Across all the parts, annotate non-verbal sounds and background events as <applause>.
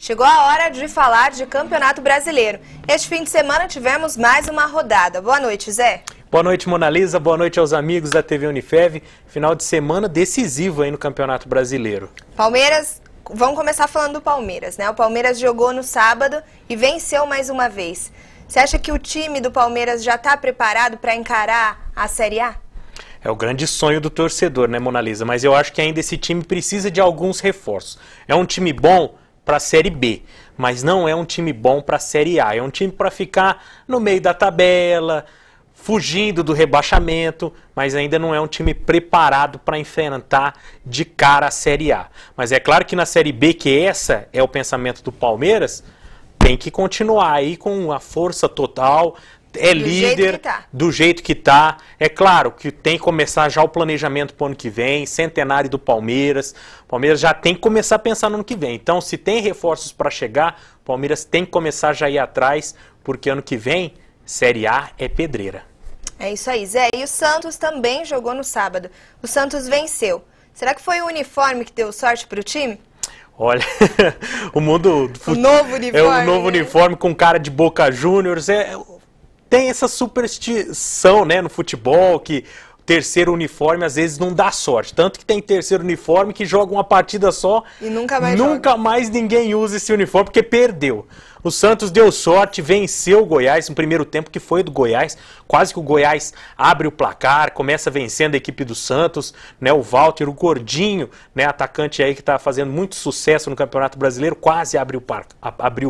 Chegou a hora de falar de Campeonato Brasileiro. Este fim de semana tivemos mais uma rodada. Boa noite, Zé. Boa noite, Monalisa. Boa noite aos amigos da TV Unifev. Final de semana decisivo aí no Campeonato Brasileiro. Palmeiras, vamos começar falando do Palmeiras, né? O Palmeiras jogou no sábado e venceu mais uma vez. Você acha que o time do Palmeiras já está preparado para encarar a Série A? É o grande sonho do torcedor, né, Monalisa? Mas eu acho que ainda esse time precisa de alguns reforços. É um time bom? para a Série B, mas não é um time bom para a Série A. É um time para ficar no meio da tabela, fugindo do rebaixamento, mas ainda não é um time preparado para enfrentar de cara a Série A. Mas é claro que na Série B, que essa é o pensamento do Palmeiras, tem que continuar aí com a força total, é do líder jeito tá. do jeito que está. É claro que tem que começar já o planejamento para o ano que vem, centenário do Palmeiras. Palmeiras já tem que começar a pensar no ano que vem. Então, se tem reforços para chegar, Palmeiras tem que começar já a ir atrás, porque ano que vem, Série A é pedreira. É isso aí, Zé. E o Santos também jogou no sábado. O Santos venceu. Será que foi o uniforme que deu sorte para o time? Olha, <laughs> o mundo O novo uniforme. É o novo né? uniforme com cara de Boca Juniors. É, tem essa superstição né, no futebol que terceiro uniforme às vezes não dá sorte. Tanto que tem terceiro uniforme que joga uma partida só e nunca mais, nunca joga. mais ninguém usa esse uniforme porque perdeu. O Santos deu sorte, venceu o Goiás no primeiro tempo que foi do Goiás. Quase que o Goiás abre o placar, começa vencendo a equipe do Santos, né? O Walter, o Gordinho, né, atacante aí que está fazendo muito sucesso no Campeonato Brasileiro, quase abriu,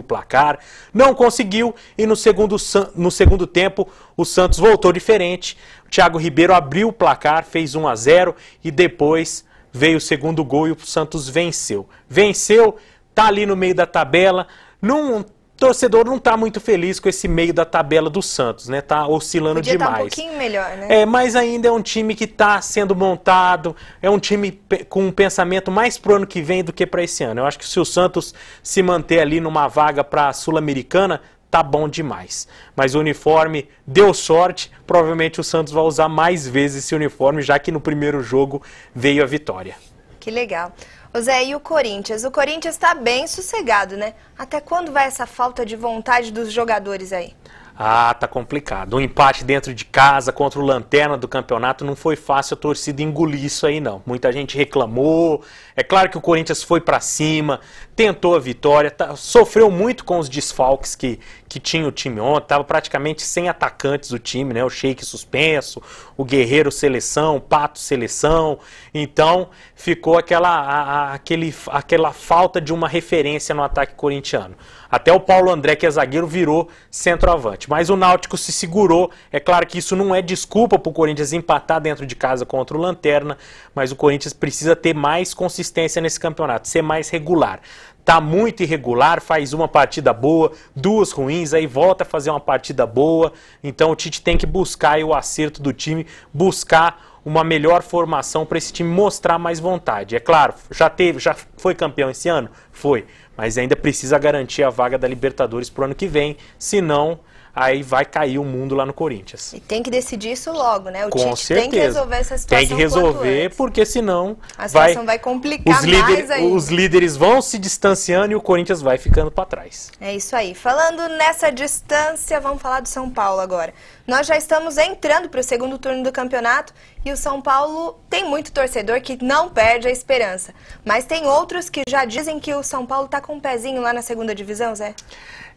o placar, não conseguiu e no segundo, no segundo tempo o Santos voltou diferente. O Thiago Ribeiro abriu o placar, fez 1 a 0 e depois veio o segundo gol e o Santos venceu. Venceu, tá ali no meio da tabela, não torcedor não está muito feliz com esse meio da tabela do Santos, né? Tá oscilando Podia demais. Tá um pouquinho melhor, né? É, mas ainda é um time que está sendo montado, é um time com um pensamento mais pro ano que vem do que para esse ano. Eu acho que se o Santos se manter ali numa vaga para a Sul-Americana, tá bom demais. Mas o uniforme deu sorte, provavelmente o Santos vai usar mais vezes esse uniforme, já que no primeiro jogo veio a vitória. Que legal. José, e o Corinthians? O Corinthians está bem sossegado, né? Até quando vai essa falta de vontade dos jogadores aí? Ah, tá complicado. Um empate dentro de casa contra o Lanterna do campeonato não foi fácil a torcida engolir isso aí, não. Muita gente reclamou. É claro que o Corinthians foi para cima, tentou a vitória, tá, sofreu muito com os desfalques que, que tinha o time ontem, estava praticamente sem atacantes o time, né? O Sheik suspenso, o Guerreiro seleção, o Pato seleção. Então ficou aquela, a, a, aquele, aquela falta de uma referência no ataque corintiano. Até o Paulo André, que é zagueiro, virou centroavante. Mas o Náutico se segurou. É claro que isso não é desculpa para o Corinthians empatar dentro de casa contra o Lanterna, mas o Corinthians precisa ter mais consistência nesse campeonato, ser mais regular tá muito irregular, faz uma partida boa, duas ruins, aí volta a fazer uma partida boa. Então o Tite tem que buscar o acerto do time, buscar uma melhor formação para esse time mostrar mais vontade. É claro, já teve, já foi campeão esse ano? Foi, mas ainda precisa garantir a vaga da Libertadores para o ano que vem, senão aí vai cair o mundo lá no Corinthians. E tem que decidir isso logo, né? O Com Tite certeza. tem que resolver essa situação. Tem que resolver, porque senão. A situação vai, vai complicar os líder, mais ainda. Os líderes vão se distanciando e o Corinthians vai ficando para trás. É isso aí. Falando nessa distância, vamos falar do São Paulo agora. Nós já estamos entrando para o segundo turno do campeonato e o São Paulo tem muito torcedor que não perde a esperança. Mas tem outros que já dizem que o São Paulo está com um pezinho lá na segunda divisão, Zé?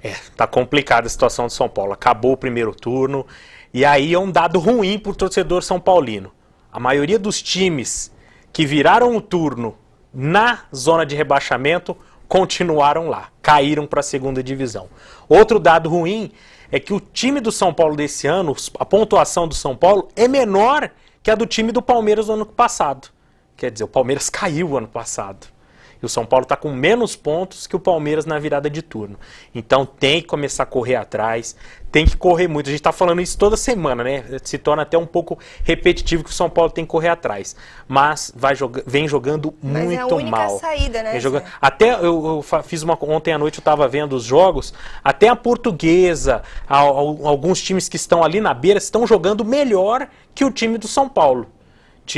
É, tá complicada a situação do São Paulo. Acabou o primeiro turno. E aí é um dado ruim para o torcedor são paulino. A maioria dos times que viraram o turno na zona de rebaixamento continuaram lá, caíram para a segunda divisão. Outro dado ruim é que o time do São Paulo desse ano, a pontuação do São Paulo é menor que é do time do Palmeiras no ano passado. Quer dizer, o Palmeiras <laughs> caiu ano passado. E o São Paulo está com menos pontos que o Palmeiras na virada de turno. Então tem que começar a correr atrás, tem que correr muito. A gente está falando isso toda semana, né? Se torna até um pouco repetitivo que o São Paulo tem que correr atrás. Mas vai joga vem jogando Mas muito é a mal. saída, né? Joga... Até eu, eu, fiz uma. Ontem à noite eu estava vendo os jogos. Até a portuguesa, a, a, alguns times que estão ali na beira estão jogando melhor que o time do São Paulo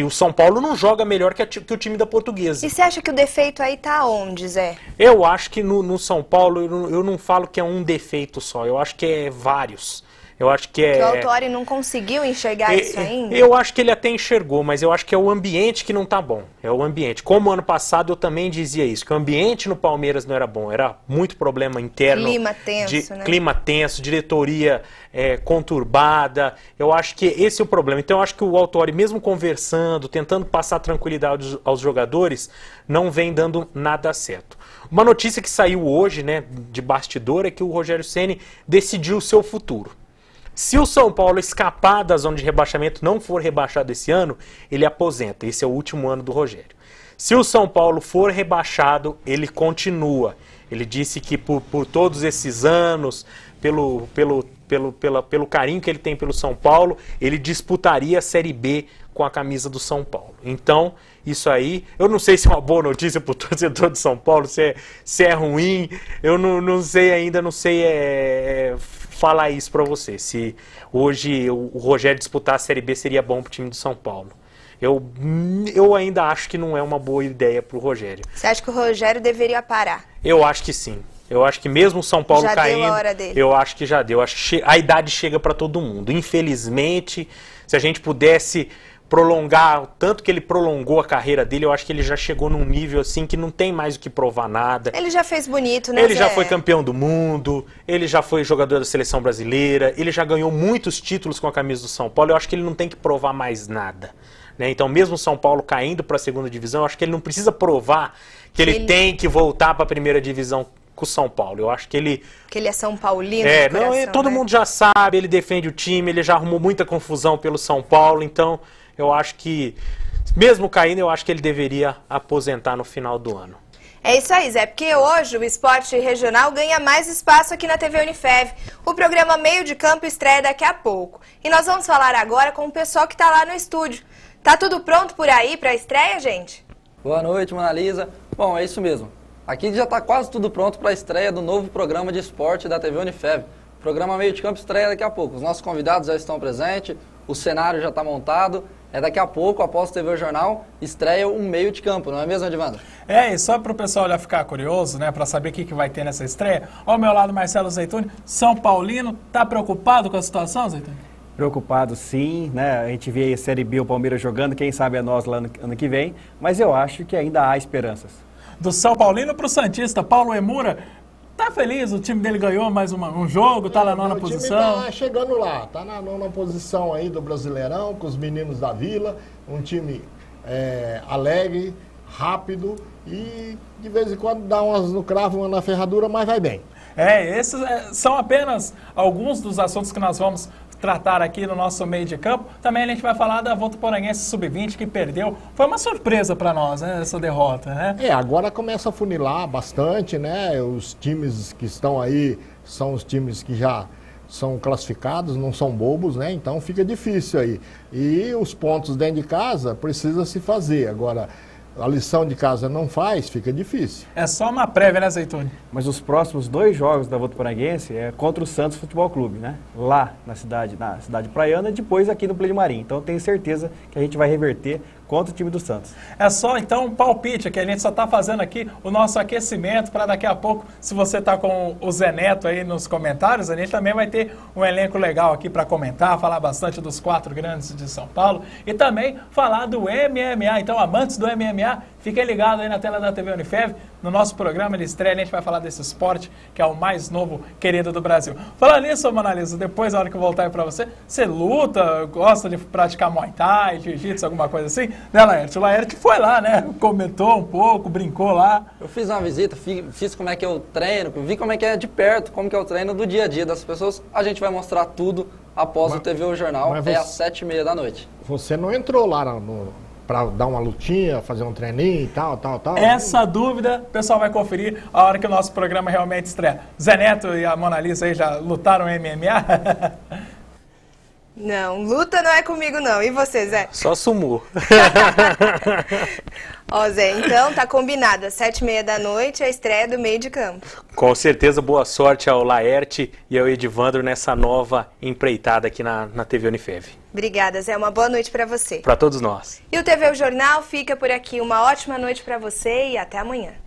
o São Paulo não joga melhor que, a, que, o time da portuguesa. E você acha que o defeito aí tá onde, Zé? Eu acho que no, no São Paulo, eu não, eu não, falo que é um defeito só, eu acho que é vários. Eu acho que é. Que o Autori não conseguiu enxergar é, isso ainda? Eu acho que ele até enxergou, mas eu acho que é o ambiente que não está bom. É o ambiente. Como ano passado eu também dizia isso, que o ambiente no Palmeiras não era bom. Era muito problema interno. Clima tenso, de, né? Clima tenso, diretoria é, conturbada. Eu acho que esse é o problema. Então eu acho que o Autori, mesmo conversando, tentando passar tranquilidade aos, aos jogadores, não vem dando nada certo. Uma notícia que saiu hoje, né, de bastidor, é que o Rogério Ceni decidiu o seu futuro. Se o São Paulo escapar da zona de rebaixamento, não for rebaixado esse ano, ele aposenta. Esse é o último ano do Rogério. Se o São Paulo for rebaixado, ele continua. Ele disse que por, por todos esses anos, pelo, pelo, pelo, pela, pelo carinho que ele tem pelo São Paulo, ele disputaria a Série B com a camisa do São Paulo. Então, isso aí, eu não sei se é uma boa notícia para o <laughs> torcedor de São Paulo, se é, se é ruim, eu não, não sei ainda, não sei é, é falar isso para você. Se hoje o Rogério disputar a Série B seria bom para o time do São Paulo. Eu, hum, eu ainda acho que não é uma boa ideia para o Rogério. Você acha que o Rogério deveria parar? Eu acho que sim. Eu acho que mesmo o São Paulo já caindo, deu a hora dele. eu acho que já deu. Acho que a idade chega para todo mundo. Infelizmente, se a gente pudesse prolongar, o tanto que ele prolongou a carreira dele, eu acho que ele já chegou num nível assim que não tem mais o que provar nada. Ele já fez bonito, né? Ele Zé? já foi campeão do mundo, ele já foi jogador da seleção brasileira, ele já ganhou muitos títulos com a camisa do São Paulo, eu acho que ele não tem que provar mais nada. Né? Então, mesmo São Paulo caindo para a segunda divisão, eu acho que ele não precisa provar que ele, ele... tem que voltar para a primeira divisão com o São Paulo. Eu acho que ele. Que ele é São Paulino. É, é coração, não, todo né? mundo já sabe, ele defende o time, ele já arrumou muita confusão pelo São Paulo, então eu acho que, mesmo caindo, eu acho que ele deveria aposentar no final do ano. É isso aí, Zé, porque hoje o esporte regional ganha mais espaço aqui na TV Unifev. O programa Meio de Campo estreia daqui a pouco. E nós vamos falar agora com o pessoal que está lá no estúdio. Tá tudo pronto por aí para a estreia, gente? Boa noite, Lisa. Bom, é isso mesmo. Aqui já está quase tudo pronto para a estreia do novo programa de esporte da TV Unifev. O programa Meio de Campo estreia daqui a pouco. Os nossos convidados já estão presentes, o cenário já está montado é daqui a pouco, após o TV Jornal, estreia um meio de campo, não é mesmo, Edvandro? É, e só para o pessoal olhar ficar curioso, né, para saber o que, que vai ter nessa estreia, ao meu lado, Marcelo Zeituni, São Paulino, tá preocupado com a situação, Zeituni? Preocupado sim, né? A gente vê a Série B, o Palmeiras jogando, quem sabe é nós lá no, ano que vem, mas eu acho que ainda há esperanças. Do São Paulino para o Santista, Paulo Emura, Tá feliz? O time dele ganhou mais uma, um jogo, tá é, na nona posição. Time tá chegando lá, tá na nona posição aí do Brasileirão, com os meninos da Vila. Um time é, alegre, rápido e de vez em quando dá umas no cravo, uma na ferradura, mas vai bem. É, esses é, são apenas alguns dos assuntos que nós vamos tratar aqui no nosso meio de campo. Também a gente vai falar da volta Votuporanhense Sub-20 que perdeu. Foi uma surpresa para nós, né, essa derrota, né? É, agora começa a funilar bastante, né? Os times que estão aí são os times que já são classificados, não são bobos, né? Então fica difícil aí. E os pontos dentro de casa precisa se fazer. Agora, a lição de casa não faz, fica difícil. É só uma prévia, né, Zeitone? Mas os próximos dois jogos da Votuporanguense é contra o Santos Futebol Clube, né? Lá na cidade, na cidade praiana e depois aqui no Play de Marim. Então tenho certeza que a gente vai reverter contra o time do Santos. É só então um palpite, que a gente só está fazendo aqui o nosso aquecimento para daqui a pouco, se você está com o Zé Neto aí nos comentários, a gente também vai ter um elenco legal aqui para comentar, falar bastante dos quatro grandes de São Paulo e também falar do MMA. Então, amantes do MMA, Fiquem ligados aí na tela da TV Unifev. No nosso programa de estreia, a gente vai falar desse esporte que é o mais novo querido do Brasil. Falando nisso, Manalisa, depois, na hora que eu voltar aí pra você, você luta, gosta de praticar Muay Thai, Jiu-Jitsu, alguma coisa assim? Né, Laerte? O Laerte foi lá, né? Comentou um pouco, brincou lá. Eu fiz uma visita, fiz como é que eu treino, vi como é que é de perto, como que é o treino do dia a dia das pessoas. A gente vai mostrar tudo após mas, o TV O Jornal, é às sete e meia da noite. Você não entrou lá no, para dar uma lutinha, fazer um treininho e tal, tal, tal? Essa dúvida o pessoal vai conferir a hora que o nosso programa realmente estreia. Zé Neto e a Mona Lisa aí já lutaram MMA? <laughs> Não, luta não é comigo não. E você, Zé? Só sumou. <laughs> Ó, Zé, então tá combinado. Sete e meia da noite, a estreia do meio de campo. Com certeza, boa sorte ao Laerte e ao Edivandro nessa nova empreitada aqui na, na TV Unifev. Obrigada, Zé. Uma boa noite para você. Para todos nós. E o TV o Jornal fica por aqui. Uma ótima noite para você e até amanhã.